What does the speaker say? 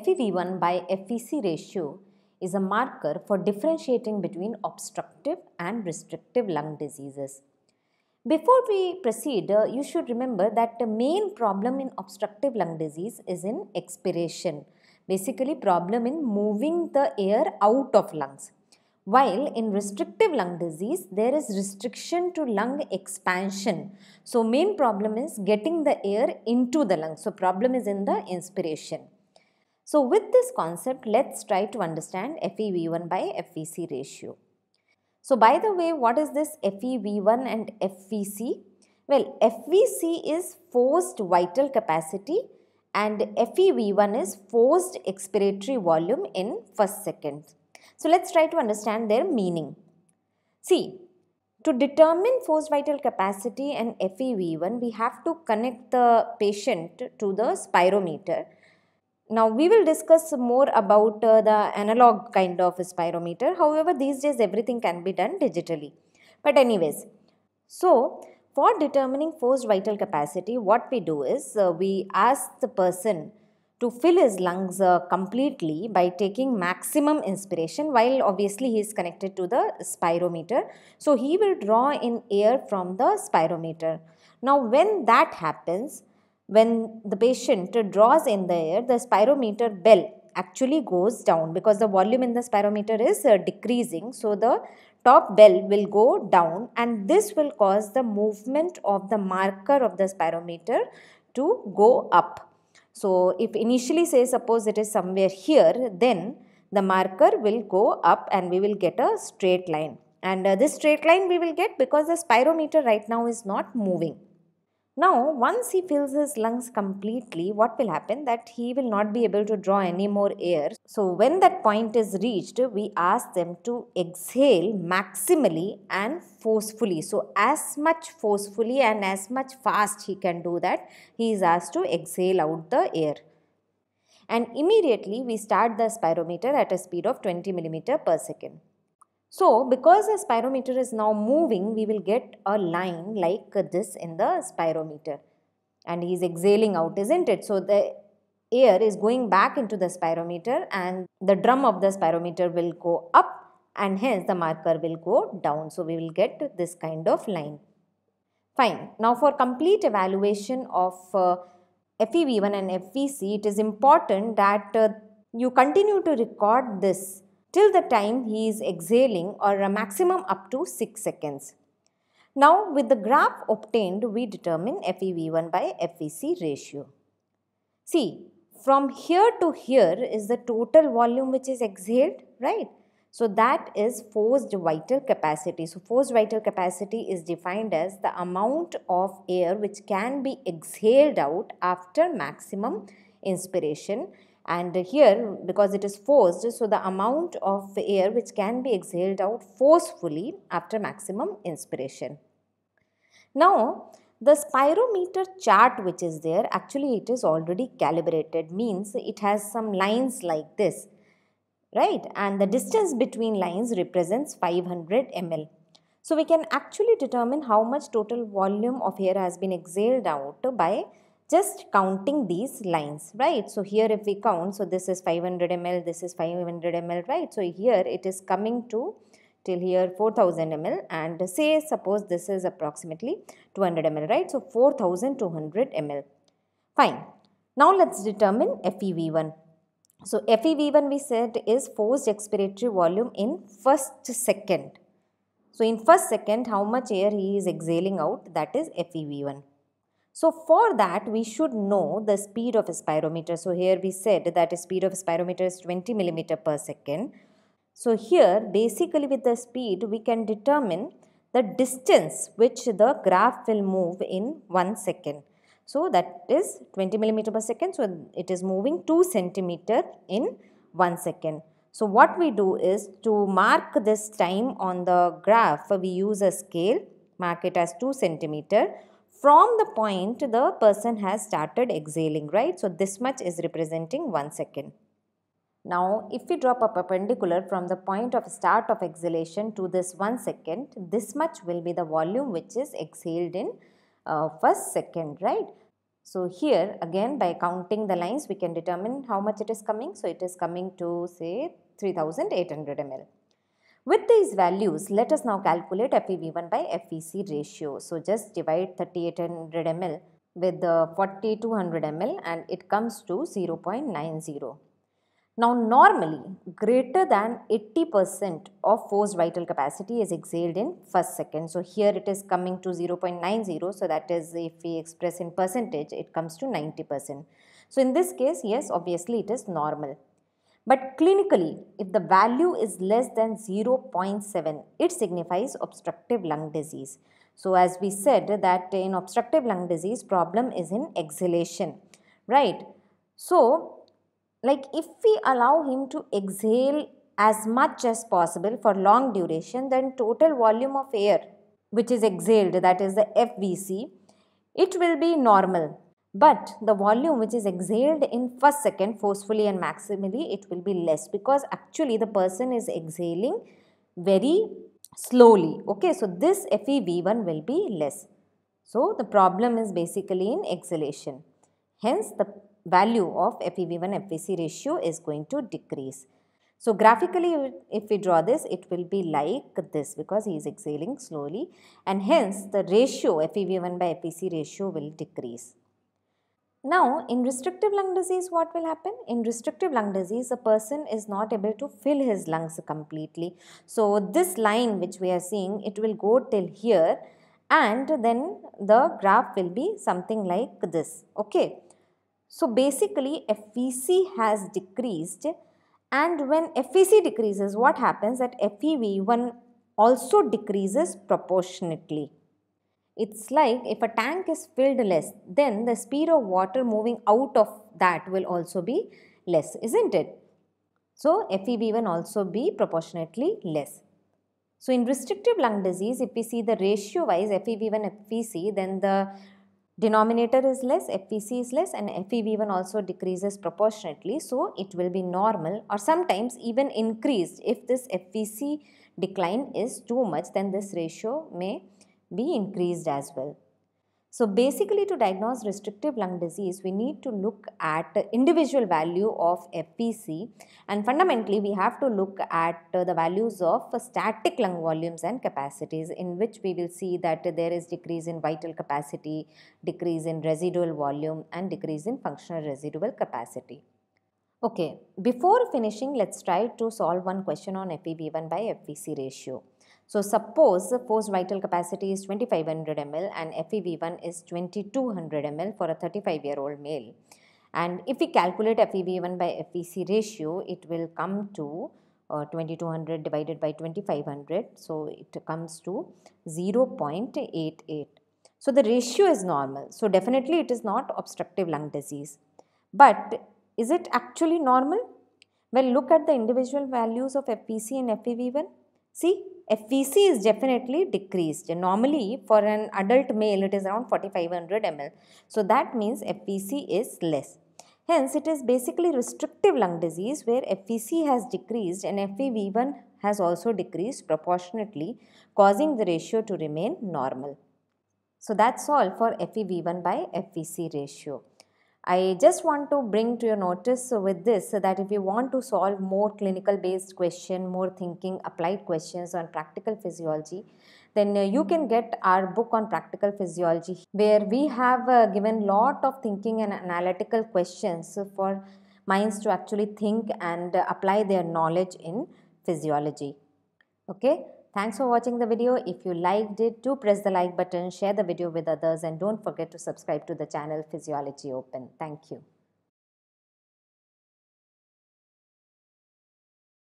FEV1 by FEC ratio is a marker for differentiating between obstructive and restrictive lung diseases. Before we proceed, uh, you should remember that the main problem in obstructive lung disease is in expiration. Basically, problem in moving the air out of lungs. While in restrictive lung disease, there is restriction to lung expansion. So, main problem is getting the air into the lungs. So, problem is in the inspiration. So with this concept, let's try to understand FEV1 by FVC ratio. So by the way, what is this FEV1 and FVC? Well, FVC is forced vital capacity and FEV1 is forced expiratory volume in first second. So let's try to understand their meaning. See, to determine forced vital capacity and FEV1, we have to connect the patient to the spirometer now we will discuss more about uh, the analog kind of spirometer. However, these days everything can be done digitally. But anyways, so for determining forced vital capacity, what we do is uh, we ask the person to fill his lungs uh, completely by taking maximum inspiration while obviously he is connected to the spirometer. So he will draw in air from the spirometer. Now when that happens, when the patient draws in the air, the spirometer bell actually goes down because the volume in the spirometer is uh, decreasing. So, the top bell will go down and this will cause the movement of the marker of the spirometer to go up. So, if initially say suppose it is somewhere here, then the marker will go up and we will get a straight line. And uh, this straight line we will get because the spirometer right now is not moving. Now, once he fills his lungs completely, what will happen? That he will not be able to draw any more air. So, when that point is reached, we ask them to exhale maximally and forcefully. So, as much forcefully and as much fast he can do that, he is asked to exhale out the air. And immediately we start the spirometer at a speed of 20 millimeter per second. So because the spirometer is now moving, we will get a line like this in the spirometer and he is exhaling out, isn't it? So the air is going back into the spirometer and the drum of the spirometer will go up and hence the marker will go down. So we will get this kind of line. Fine. Now for complete evaluation of uh, FEV1 and FVC, it is important that uh, you continue to record this till the time he is exhaling or a maximum up to 6 seconds. Now with the graph obtained we determine FEV1 by FEC ratio. See from here to here is the total volume which is exhaled right. So that is forced vital capacity. So forced vital capacity is defined as the amount of air which can be exhaled out after maximum inspiration and here because it is forced so the amount of air which can be exhaled out forcefully after maximum inspiration now the spirometer chart which is there actually it is already calibrated means it has some lines like this right and the distance between lines represents 500 ml so we can actually determine how much total volume of air has been exhaled out by just counting these lines, right? So here if we count, so this is 500 ml, this is 500 ml, right? So here it is coming to till here 4000 ml and say suppose this is approximately 200 ml, right? So 4200 ml. Fine. Now let's determine FEV1. So FEV1 we said is forced expiratory volume in first second. So in first second how much air he is exhaling out that is FEV1. So for that, we should know the speed of a spirometer. So here we said that the speed of a spirometer is 20 millimeter per second. So here, basically with the speed, we can determine the distance which the graph will move in one second. So that is 20 millimeter per second. So it is moving 2 centimeter in 1 second. So what we do is to mark this time on the graph, we use a scale, mark it as 2 centimeter from the point the person has started exhaling, right? So this much is representing 1 second. Now, if we drop a perpendicular from the point of start of exhalation to this 1 second, this much will be the volume which is exhaled in uh, first second, right? So here again by counting the lines we can determine how much it is coming. So it is coming to say 3800 ml. With these values, let us now calculate FEV1 by FVC ratio. So just divide 3800 ml with the 4200 ml and it comes to 0.90. Now normally greater than 80% of forced vital capacity is exhaled in first second. So here it is coming to 0.90 so that is if we express in percentage it comes to 90%. So in this case yes obviously it is normal. But clinically, if the value is less than 0.7, it signifies obstructive lung disease. So as we said that in obstructive lung disease, problem is in exhalation, right? So like if we allow him to exhale as much as possible for long duration, then total volume of air which is exhaled, that is the FVC, it will be normal but the volume which is exhaled in first second forcefully and maximally it will be less because actually the person is exhaling very slowly okay so this FEV1 will be less so the problem is basically in exhalation hence the value of FEV1 FVC ratio is going to decrease so graphically if we draw this it will be like this because he is exhaling slowly and hence the ratio FEV1 by FVC ratio will decrease now, in restrictive lung disease, what will happen? In restrictive lung disease, a person is not able to fill his lungs completely. So, this line which we are seeing, it will go till here and then the graph will be something like this. Okay. So, basically FVC has decreased and when FVC decreases, what happens that FEV1 also decreases proportionately. It's like if a tank is filled less, then the speed of water moving out of that will also be less, isn't it? So, FEV will also be proportionately less. So, in restrictive lung disease, if we see the ratio wise FEV1, FVC, then the denominator is less, FVC is less and FEV1 also decreases proportionately. So, it will be normal or sometimes even increased if this FVC decline is too much then this ratio may be increased as well. So basically to diagnose restrictive lung disease, we need to look at individual value of FPC and fundamentally we have to look at the values of static lung volumes and capacities in which we will see that there is decrease in vital capacity, decrease in residual volume and decrease in functional residual capacity. Okay, before finishing, let's try to solve one question on FEB1 by FVC ratio. So suppose the forced vital capacity is 2500 ml and FEV1 is 2200 ml for a 35 year old male. And if we calculate FEV1 by FEC ratio, it will come to uh, 2200 divided by 2500. So it comes to 0.88. So the ratio is normal. So definitely it is not obstructive lung disease. But is it actually normal? Well, look at the individual values of FPC and FEV1. See, FVC is definitely decreased. Normally, for an adult male, it is around 4500 ml. So, that means FVC is less. Hence, it is basically restrictive lung disease where FVC has decreased and FEV1 has also decreased proportionately, causing the ratio to remain normal. So, that's all for FEV1 by FVC ratio. I just want to bring to your notice with this that if you want to solve more clinical based question, more thinking applied questions on practical physiology, then uh, you can get our book on practical physiology where we have uh, given lot of thinking and analytical questions for minds to actually think and apply their knowledge in physiology. Okay. Thanks for watching the video. If you liked it, do press the like button, share the video with others and don't forget to subscribe to the channel Physiology Open. Thank you.